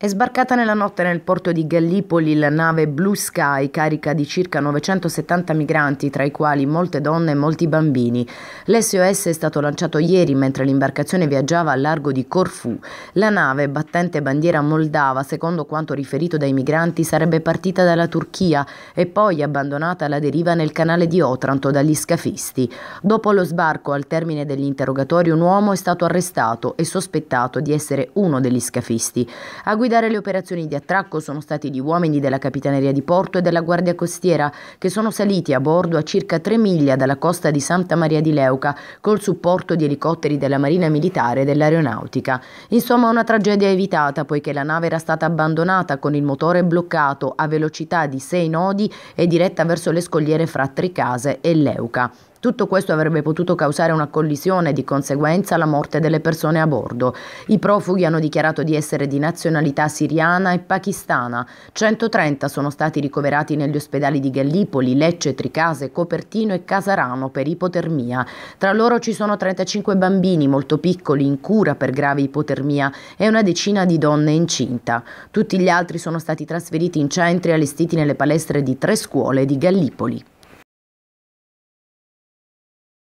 È sbarcata nella notte nel porto di Gallipoli la nave Blue Sky carica di circa 970 migranti, tra i quali molte donne e molti bambini. L'SOS è stato lanciato ieri mentre l'imbarcazione viaggiava al largo di Corfù. La nave, battente bandiera moldava, secondo quanto riferito dai migranti, sarebbe partita dalla Turchia e poi abbandonata alla deriva nel canale di Otranto dagli scafisti. Dopo lo sbarco, al termine dell'interrogatorio, un uomo è stato arrestato e sospettato di essere uno degli scafisti. A guidare le operazioni di attracco sono stati gli uomini della Capitaneria di Porto e della Guardia Costiera, che sono saliti a bordo a circa 3 miglia dalla costa di Santa Maria di Leuca, col supporto di elicotteri della Marina Militare e dell'Aeronautica. Insomma, una tragedia evitata, poiché la nave era stata abbandonata con il motore bloccato a velocità di 6 nodi e diretta verso le scogliere fra Tricase e Leuca. Tutto questo avrebbe potuto causare una collisione e di conseguenza la morte delle persone a bordo. I profughi hanno dichiarato di essere di nazionalità siriana e pakistana. 130 sono stati ricoverati negli ospedali di Gallipoli, Lecce, Tricase, Copertino e Casarano per ipotermia. Tra loro ci sono 35 bambini molto piccoli in cura per grave ipotermia e una decina di donne incinta. Tutti gli altri sono stati trasferiti in centri allestiti nelle palestre di tre scuole di Gallipoli.